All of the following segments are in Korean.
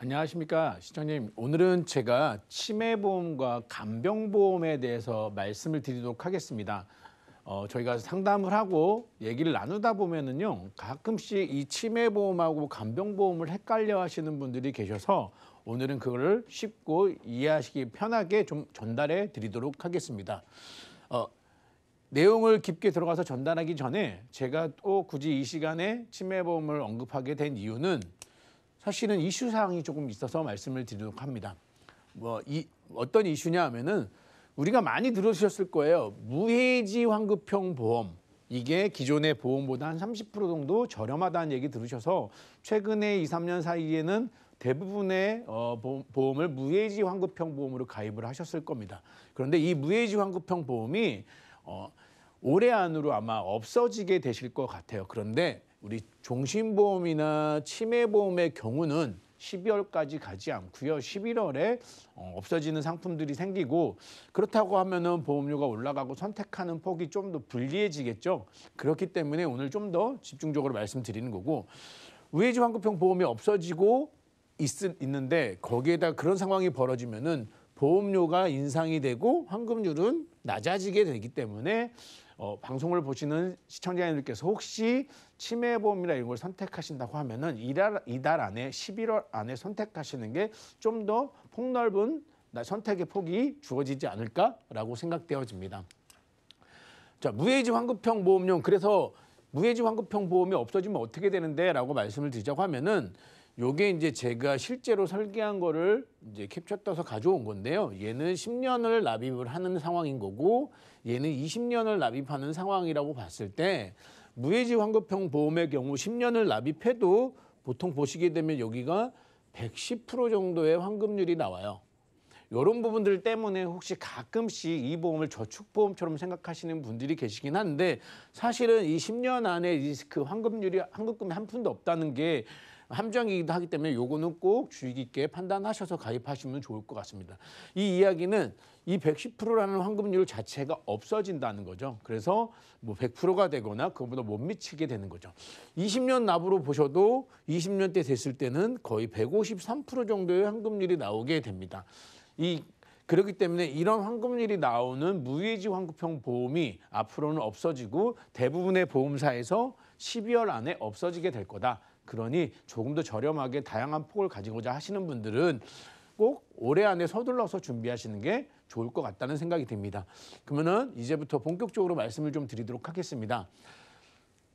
안녕하십니까 시청자님 오늘은 제가 치매보험과 간병보험에 대해서 말씀을 드리도록 하겠습니다 어, 저희가 상담을 하고 얘기를 나누다 보면은요 가끔씩 이 치매보험하고 간병보험을 헷갈려 하시는 분들이 계셔서 오늘은 그거를 쉽고 이해하시기 편하게 좀 전달해 드리도록 하겠습니다 어, 내용을 깊게 들어가서 전달하기 전에 제가 또 굳이 이 시간에 치매보험을 언급하게 된 이유는 사실은 이슈 사항이 조금 있어서 말씀을 드리도록 합니다. 뭐 이 어떤 이슈냐 하면은 우리가 많이 들으셨을 거예요. 무해지 환급형 보험 이게 기존의 보험보다 한 30% 정도 저렴하다는 얘기 들으셔서 최근에 2, 3년 사이에는 대부분의 어, 보험을 무해지 환급형 보험으로 가입을 하셨을 겁니다. 그런데 이 무해지 환급형 보험이 어, 올해 안으로 아마 없어지게 되실 것 같아요. 그런데 우리 종신보험이나 치매보험의 경우는 12월까지 가지 않고요. 11월에 어, 없어지는 상품들이 생기고 그렇다고 하면은 보험료가 올라가고 선택하는 폭이 좀 더 불리해지겠죠. 그렇기 때문에 오늘 좀 더 집중적으로 말씀드리는 거고 우회지 환급형 보험이 없어지고 있, 있는데 거기에다 그런 상황이 벌어지면은 보험료가 인상이 되고 환급률은 낮아지게 되기 때문에 어, 방송을 보시는 시청자님들께서 혹시 치매보험이나 이런 걸 선택하신다고 하면은 이달, 이달 안에 11월 안에 선택하시는 게 좀 더 폭넓은 선택의 폭이 주어지지 않을까라고 생각되어집니다. 자, 무해지 환급형 보험료 그래서 무해지 환급형 보험이 없어지면 어떻게 되는데라고 말씀을 드리자고 하면은 요게 이제 제가 실제로 설계한 거를 이제 캡처 떠서 가져온 건데요. 얘는 10년을 납입을 하는 상황인 거고 얘는 20년을 납입하는 상황이라고 봤을 때 무해지 환급형 보험의 경우 10년을 납입해도 보통 보시게 되면 여기가 110% 정도의 환급률이 나와요. 이런 부분들 때문에 혹시 가끔씩 이 보험을 저축보험처럼 생각하시는 분들이 계시긴 한데 사실은 이 10년 안에 리스크 환급률이 환급금이 한 푼도 없다는 게 함정이기도 하기 때문에 요거는 꼭 주의 깊게 판단하셔서 가입하시면 좋을 것 같습니다. 이 이야기는 이 110%라는 환급률 자체가 없어진다는 거죠. 그래서 뭐 100%가 되거나 그거보다 못 미치게 되는 거죠. 20년 납으로 보셔도 20년대 됐을 때는 거의 153% 정도의 환급률이 나오게 됩니다. 이 그렇기 때문에 이런 환급률이 나오는 무해지 환급형 보험이 앞으로는 없어지고 대부분의 보험사에서 12월 안에 없어지게 될 거다. 그러니 조금 더 저렴하게 다양한 폭을 가지고자 하시는 분들은 꼭 올해 안에 서둘러서 준비하시는 게 좋을 것 같다는 생각이 듭니다. 그러면은 이제부터 본격적으로 말씀을 좀 드리도록 하겠습니다.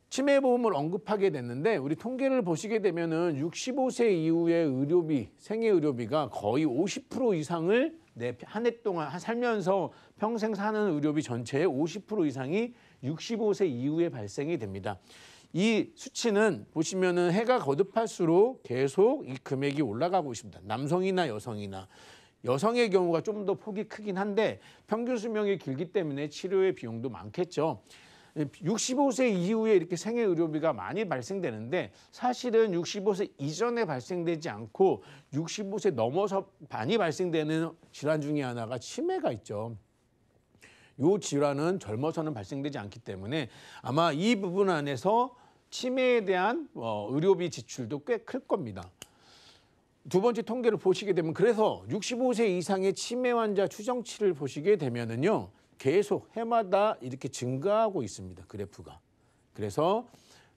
치매 보험을 언급하게 됐는데 우리 통계를 보시게 되면은 65세 이후의 의료비, 생애 의료비가 거의 50% 이상을 내 한 해 동안 살면서 평생 사는 의료비 전체의 50% 이상이 65세 이후에 발생이 됩니다. 이 수치는 보시면은 해가 거듭할수록 계속 이 금액이 올라가고 있습니다. 남성이나 여성이나 여성의 경우가 좀 더 폭이 크긴 한데 평균 수명이 길기 때문에 치료의 비용도 많겠죠. 65세 이후에 이렇게 생애 의료비가 많이 발생되는데 사실은 65세 이전에 발생되지 않고 65세 넘어서 많이 발생되는 질환 중에 하나가 치매가 있죠. 요 질환은 젊어서는 발생되지 않기 때문에 아마 이 부분 안에서 치매에 대한 어, 의료비 지출도 꽤 클 겁니다. 두 번째 통계를 보시게 되면 그래서 65세 이상의 치매 환자 추정치를 보시게 되면은요 계속 해마다 이렇게 증가하고 있습니다 그래프가 그래서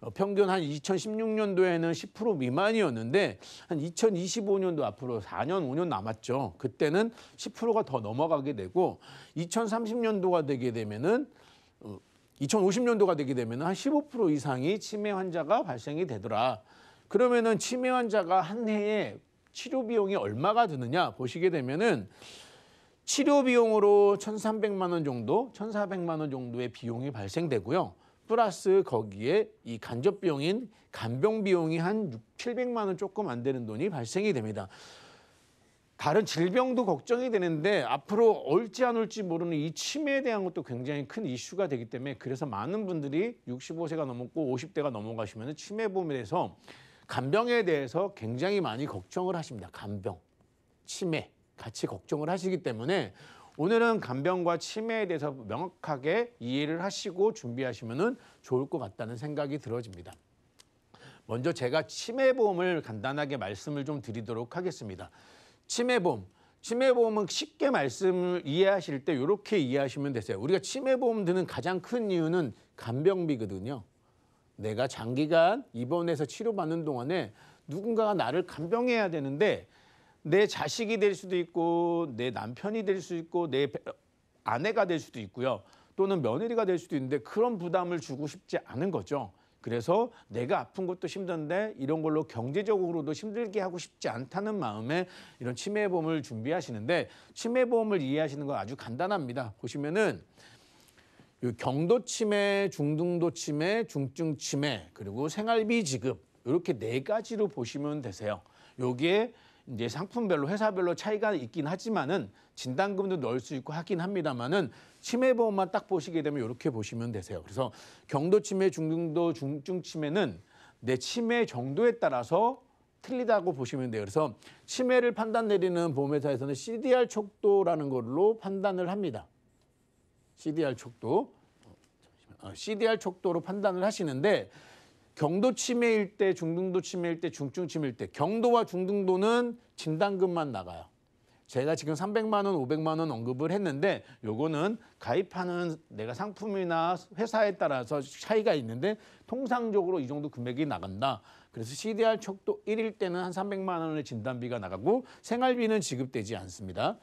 어, 평균 한 2016년도에는 10% 미만이었는데 한 2025년도 앞으로 4년 5년 남았죠 그때는 10%가 더 넘어가게 되고 2030년도가 되게 되면은 어, 2050년도가 되게 되면 한15% 이상이 치매 환자가 발생이 되더라. 그러면은 치매 환자가 한 해에 치료 비용이 얼마가 드느냐 보시게 되면은 치료 비용으로 1,300만 원 정도, 1,400만 원 정도의 비용이 발생되고요. 플러스 거기에 이 간접 비용인 간병 비용이 한 6, 700만 원 조금 안 되는 돈이 발생이 됩니다. 다른 질병도 걱정이 되는데 앞으로 올지 안 올지 모르는 이 치매에 대한 것도 굉장히 큰 이슈가 되기 때문에 그래서 많은 분들이 65세가 넘었고 50대가 넘어가시면 치매 보험에 대해서 간병에 대해서 굉장히 많이 걱정을 하십니다. 간병, 치매 같이 걱정을 하시기 때문에 오늘은 간병과 치매에 대해서 명확하게 이해를 하시고 준비하시면 좋을 것 같다는 생각이 들어집니다. 먼저 제가 치매 보험을 간단하게 말씀을 좀 드리도록 하겠습니다. 치매보험. 치매보험은 쉽게 말씀을 이해하실 때 이렇게 이해하시면 되세요. 우리가 치매보험 드는 가장 큰 이유는 간병비거든요. 내가 장기간 입원해서 치료받는 동안에 누군가가 나를 간병해야 되는데 내 자식이 될 수도 있고 내 남편이 될수도 있고 내 아내가 될 수도 있고요. 또는 며느리가 될 수도 있는데 그런 부담을 주고 싶지 않은 거죠. 그래서 내가 아픈 것도 힘든데 이런 걸로 경제적으로도 힘들게 하고 싶지 않다는 마음에 이런 치매보험을 준비하시는데 치매보험을 이해하시는 건 아주 간단합니다. 보시면은 경도 치매, 중등도 치매, 중증 치매, 그리고 생활비 지급 이렇게 네 가지로 보시면 되세요. 여기에 이제 상품별로 회사별로 차이가 있긴 하지만은 진단금도 넣을 수 있고 하긴 합니다만은 치매 보험만 딱 보시게 되면 이렇게 보시면 되세요. 그래서 경도 치매, 중등도, 중증 치매는 내 치매 정도에 따라서 틀리다고 보시면 돼요. 그래서 치매를 판단 내리는 보험회사에서는 CDR 척도라는 걸로 판단을 합니다. CDR 척도. CDR 척도로 판단을 하시는데 경도 치매일 때, 중등도 치매일 때, 중증 치매일 때 경도와 중등도는 진단금만 나가요. 제가 지금 300만 원, 500만 원 언급을 했는데 요거는 가입하는 내가 상품이나 회사에 따라서 차이가 있는데 통상적으로 이 정도 금액이 나간다. 그래서 CDR 척도 1일 때는 한 300만 원의 진단비가 나가고 생활비는 지급되지 않습니다.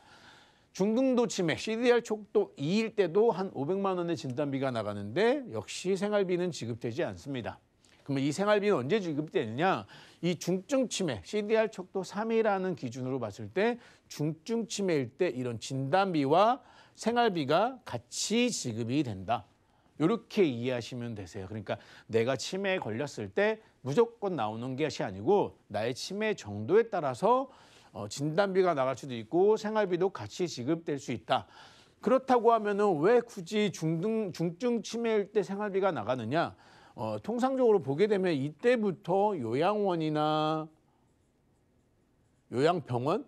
중등도 치매 CDR 척도 2일 때도 한 500만 원의 진단비가 나가는데 역시 생활비는 지급되지 않습니다. 그러면 이 생활비는 언제 지급되느냐? 이 중증 치매, CDR 척도 삼이라는 기준으로 봤을 때 중증 치매일 때 이런 진단비와 생활비가 같이 지급이 된다. 이렇게 이해하시면 되세요. 그러니까 내가 치매에 걸렸을 때 무조건 나오는 것이 아니고 나의 치매 정도에 따라서 어 진단비가 나갈 수도 있고 생활비도 같이 지급될 수 있다. 그렇다고 하면은 왜 굳이 중등 중증 치매일 때 생활비가 나가느냐? 어, 통상적으로 보게 되면 이때부터 요양원이나 요양병원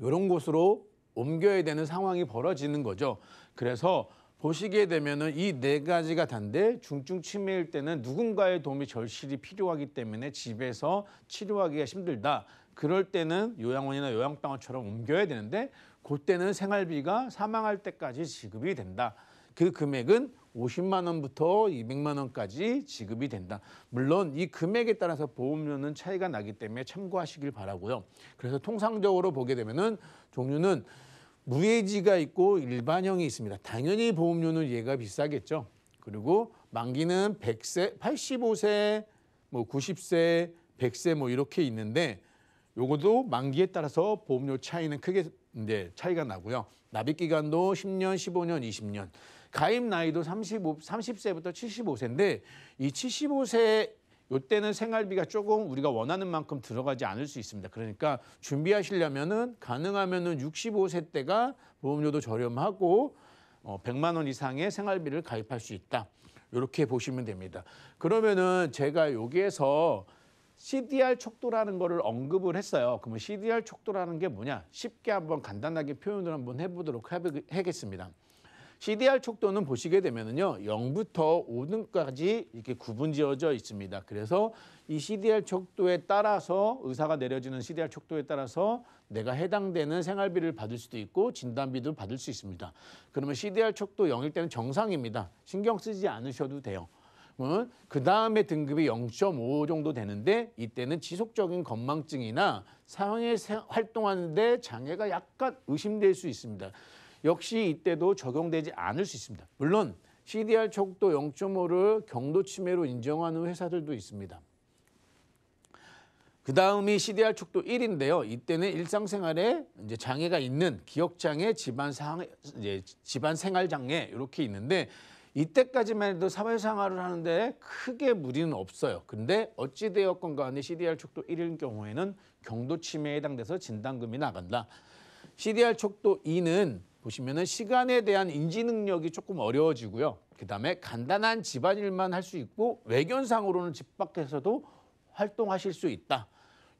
이런 곳으로 옮겨야 되는 상황이 벌어지는 거죠. 그래서 보시게 되면이 네 가지가 단데 중증 치매일 때는 누군가의 도움이 절실히 필요하기 때문에 집에서 치료하기가 힘들다. 그럴 때는 요양원이나 요양병원처럼 옮겨야 되는데 그때는 생활비가 사망할 때까지 지급이 된다. 그 금액은 50만 원부터 200만 원까지 지급이 된다. 물론 이 금액에 따라서 보험료는 차이가 나기 때문에 참고하시길 바라고요. 그래서 통상적으로 보게 되면은 종류는 무해지가 있고 일반형이 있습니다. 당연히 보험료는 얘가 비싸겠죠. 그리고 만기는 100세, 85세, 뭐 90세, 100세 뭐 이렇게 있는데 요것도 만기에 따라서 보험료 차이는 크게 이제 차이가 나고요. 납입 기간도 10년, 15년, 20년. 가입 나이도 35, 30세부터 75세인데 이 75세 요때는 생활비가 조금 우리가 원하는 만큼 들어가지 않을 수 있습니다. 그러니까 준비하시려면은 가능하면은 65세 때가 보험료도 저렴하고 어 100만 원 이상의 생활비를 가입할 수 있다. 이렇게 보시면 됩니다. 그러면은 제가 여기에서 CDR 척도라는 거를 언급을 했어요. 그러면 CDR 척도라는 게 뭐냐? 쉽게 한번 간단하게 표현을 한번 해보도록 하겠습니다. CDR 척도는 보시게 되면은요. 0부터 5등까지 이렇게 구분 지어져 있습니다. 그래서 이 CDR 척도에 따라서 의사가 내려지는 CDR 척도에 따라서 내가 해당되는 생활비를 받을 수도 있고 진단비도 받을 수 있습니다. 그러면 CDR 척도 0일 때는 정상입니다. 신경 쓰지 않으셔도 돼요. 음, 그 다음에 등급이 0.5 정도 되는데 이때는 지속적인 건망증이나 사회에 활동하는데 장애가 약간 의심될 수 있습니다. 역시 이때도 적용되지 않을 수 있습니다. 물론 CDR 척도 0.5를 경도 침해로 인정하는 회사들도 있습니다. 그 다음이 CDR 척도 1인데요. 이때는 일상생활에 이제 장애가 있는 기억장애, 집안, 상, 이제 집안 생활 장애 이렇게 있는데 이때까지만 해도 사회생활을 하는데 크게 무리는 없어요. 근데 어찌되었건 간에 CDR 척도 1인 경우에는 경도 침해에 해당돼서 진단금이 나간다. CDR 척도 2는 보시면은 시간에 대한 인지 능력이 조금 어려워지고요. 그다음에 간단한 집안일만 할 수 있고 외견상으로는 집 밖에서도 활동하실 수 있다.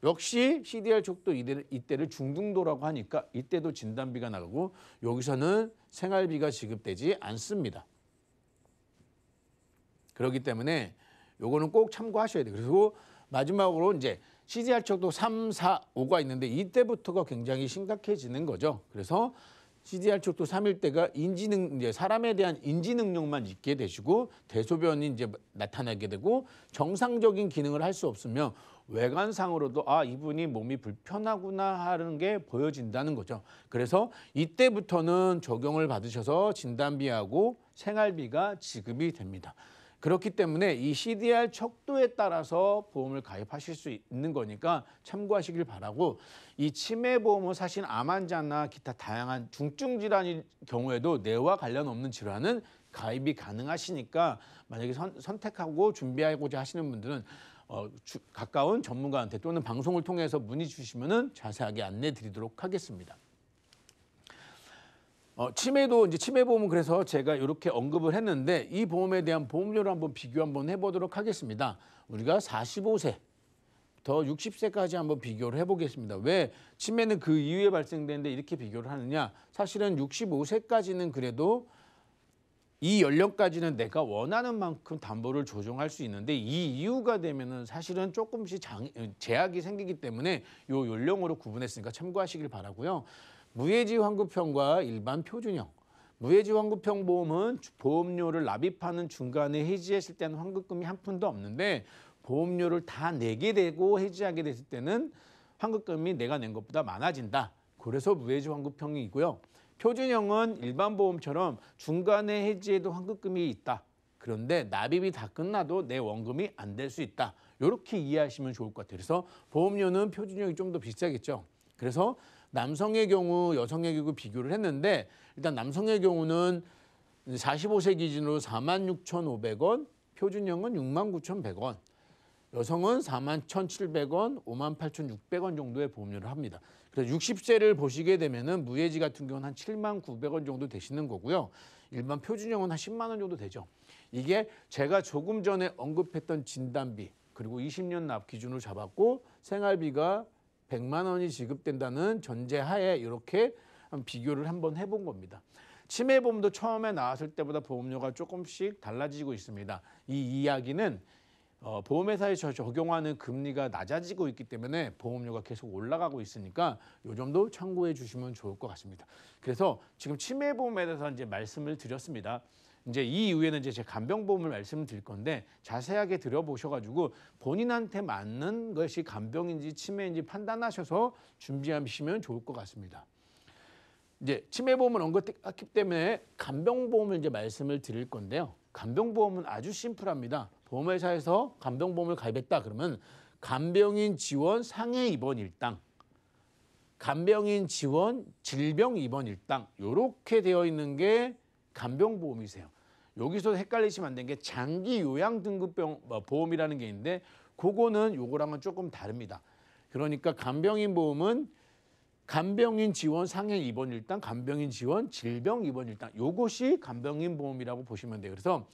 역시 CDR 쪽도 이때, 를 중등도라고 하니까 이때도 진단비가 나가고 여기서는 생활비가 지급되지 않습니다. 그렇기 때문에 요거는 꼭 참고하셔야 돼요. 그리고 마지막으로 이제 CDR 쪽도 3, 4, 5가 있는데 이때부터가 굉장히 심각해지는 거죠. 그래서 CDR 척도 삼일대가 인지능 이제 사람에 대한 인지 능력만 있게 되시고 대소변이 이제 나타나게 되고 정상적인 기능을 할 수 없으며 외관상으로도 아 이분이 몸이 불편하구나 하는 게 보여진다는 거죠. 그래서 이때부터는 적용을 받으셔서 진단비하고 생활비가 지급이 됩니다. 그렇기 때문에 이 CDR 척도에 따라서 보험을 가입하실 수 있는 거니까 참고하시길 바라고 이 치매 보험은 사실 암 환자나 기타 다양한 중증 질환일 경우에도 뇌와 관련 없는 질환은 가입이 가능하시니까 만약에 선, 택하고 준비하고자 하시는 분들은 어, 주, 가까운 전문가한테 또는 방송을 통해서 문의 주시면은 자세하게 안내 드리도록 하겠습니다. 어, 치매도 이제 치매 보험은 그래서 제가 이렇게 언급을 했는데 이 보험에 대한 보험료를 한번 비교 한번 해보도록 하겠습니다. 우리가 45세 더 60세까지 한번 비교를 해보겠습니다. 왜 치매는 그 이후에 발생되는데 이렇게 비교를 하느냐? 사실은 65세까지는 그래도 이 연령까지는 내가 원하는 만큼 담보를 조정할 수 있는데 이 이유가 되면은 사실은 조금씩 장, 제약이 생기기 때문에 요 연령으로 구분했으니까 참고하시길 바라고요. 무해지 환급형과 일반 표준형. 무해지 환급형 보험은 보험료를 납입하는 중간에 해지했을 때는 환급금이 한 푼도 없는데 보험료를 다 내게 되고 해지하게 됐을 때는 환급금이 내가 낸 것보다 많아진다. 그래서 무해지 환급형이고요. 표준형은 일반 보험처럼 중간에 해지해도 환급금이 있다. 그런데 납입이 다 끝나도 내 원금이 안 될 수 있다. 이렇게 이해하시면 좋을 것 같아요. 그래서 보험료는 표준형이 좀 더 비싸겠죠. 그래서 남성의 경우 여성의 경우 비교를 했는데 일단 남성의 경우는 45세 기준으로 46,500원, 표준형은 69,100원, 여성은 41,700원, 58,600원 정도의 보험료를 합니다. 그래서 60세를 보시게 되면은 무예지 같은 경우는 한 7만 900원 정도 되시는 거고요. 일반 표준형은 한 10만 원 정도 되죠. 이게 제가 조금 전에 언급했던 진단비 그리고 20년 납 기준으로 잡았고 생활비가 100만 원이 지급된다는 전제하에 이렇게 비교를 한번 해본 겁니다. 치매보험도 처음에 나왔을 때보다 보험료가 조금씩 달라지고 있습니다. 이 이야기는 어, 보험회사에서 적용하는 금리가 낮아지고 있기 때문에 보험료가 계속 올라가고 있으니까 요 점도 참고해 주시면 좋을 것 같습니다. 그래서 지금 치매보험에 대해서 이제 말씀을 드렸습니다. 이제 이 이후에는 이제 제 간병보험을 말씀드릴 건데 자세하게 들어보셔가지고 본인한테 맞는 것이 간병인지 치매인지 판단하셔서 준비하시면 좋을 것 같습니다. 이제 치매보험을 언급했기 때문에 간병보험을 이제 말씀을 드릴 건데요. 간병보험은 아주 심플합니다. 보험회사에서 간병보험을 가입했다 그러면 간병인 지원 상해 입원 일당, 간병인 지원 질병 입원 일당 이렇게 되어 있는 게 간병보험이세요. 여기서 헷갈리시면 안 되는 게 장기 요양 등급병 뭐, 보험이라는 게 있는데 그거는 요거랑은 조금 다릅니다. 그러니까 간병인 보험은 간병인 지원 상해 입원 일당, 간병인 지원 질병 입원 일당 요것이 간병인 보험이라고 보시면 돼요. 그래서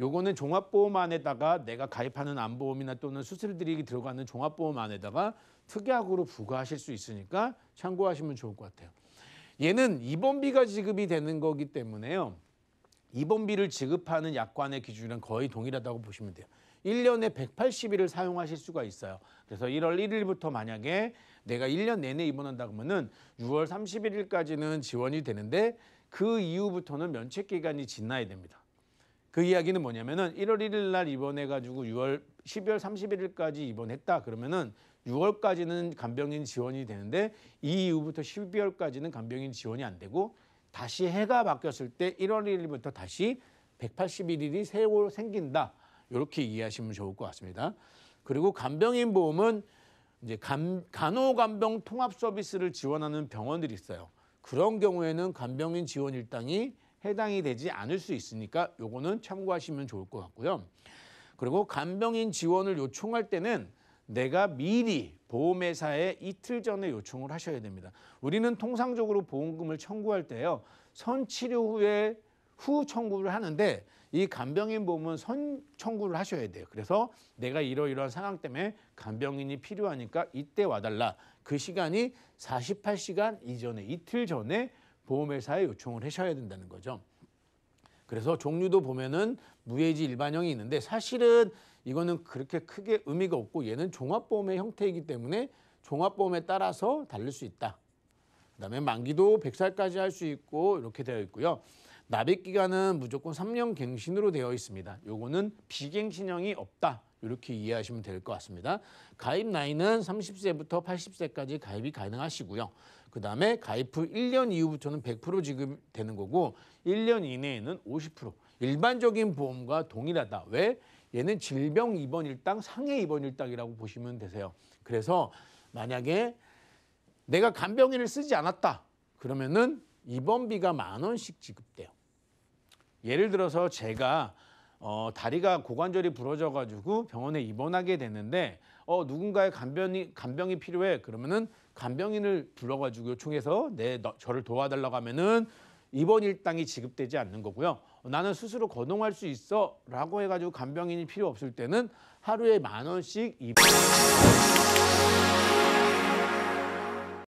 요거는 종합보험 안에다가 내가 가입하는 안보험이나 또는 수술들이 들어가는 종합보험 안에다가 특약으로 부과하실 수 있으니까 참고하시면 좋을 것 같아요. 얘는 입원비가 지급이 되는 거기 때문에요. 입원비를 지급하는 약관의 기준이랑 거의 동일하다고 보시면 돼요. 1년에 180일을 사용하실 수가 있어요. 그래서 1월 1일부터 만약에 내가 1년 내내 입원한다 그러면은 6월 31일까지는 지원이 되는데 그 이후부터는 면책 기간이 지나야 됩니다. 그 이야기는 뭐냐면은 1월 1일 날 입원해 가지고 6월 12월 31일까지 입원했다 그러면은 6월까지는 간병인 지원이 되는데 이 이후부터 12월까지는 간병인 지원이 안 되고 다시 해가 바뀌었을 때 1월 1일부터 다시 181일이 세월 생긴다. 이렇게 이해하시면 좋을 것 같습니다. 그리고 간병인 보험은 이제 간, 간호간병 통합 서비스를 지원하는 병원들이 있어요. 그런 경우에는 간병인 지원 일당이 해당이 되지 않을 수 있으니까 요거는 참고하시면 좋을 것 같고요. 그리고 간병인 지원을 요청할 때는 내가 미리 보험회사에 이틀 전에 요청을 하셔야 됩니다. 우리는 통상적으로 보험금을 청구할 때요. 선치료 후에 후 청구를 하는데 이 간병인 보험은 선 청구를 하셔야 돼요. 그래서 내가 이러이러한 상황 때문에 간병인이 필요하니까 이때 와달라. 그 시간이 48시간 이전에 이틀 전에 보험회사에 요청을 하셔야 된다는 거죠. 그래서 종류도 보면은 무해지 일반형이 있는데 사실은 이거는 그렇게 크게 의미가 없고 얘는 종합보험의 형태이기 때문에 종합보험에 따라서 달를수 있다. 그 다음에 만기도 100살까지 할 수 있고 이렇게 되어 있고요. 납입기간은 무조건 3년 갱신으로 되어 있습니다. 요거는 비갱신형이 없다. 이렇게 이해하시면 될 것 같습니다. 가입 나이는 30세부터 80세까지 가입이 가능하시고요. 그 다음에 가입 후 1년 이후부터는 100% 지급되는 거고 1년 이내에는 50% 일반적인 보험과 동일하다. 왜? 얘는 질병 입원 일당, 상해 입원 일당이라고 보시면 되세요. 그래서 만약에 내가 간병인을 쓰지 않았다. 그러면은 입원비가 만 원씩 지급돼요. 예를 들어서 제가 어, 다리가 고관절이 부러져 가지고 병원에 입원하게 되는데 어, 누군가의 간병이 간병이 필요해. 그러면은 간병인을 불러 가지고 요청해서 내 너, 저를 도와달라고 하면은 입원 일당이 지급되지 않는 거고요. 나는 스스로 거동할 수 있어 라고 해가지고 간병인이 필요 없을 때는 하루에 만 원씩 입...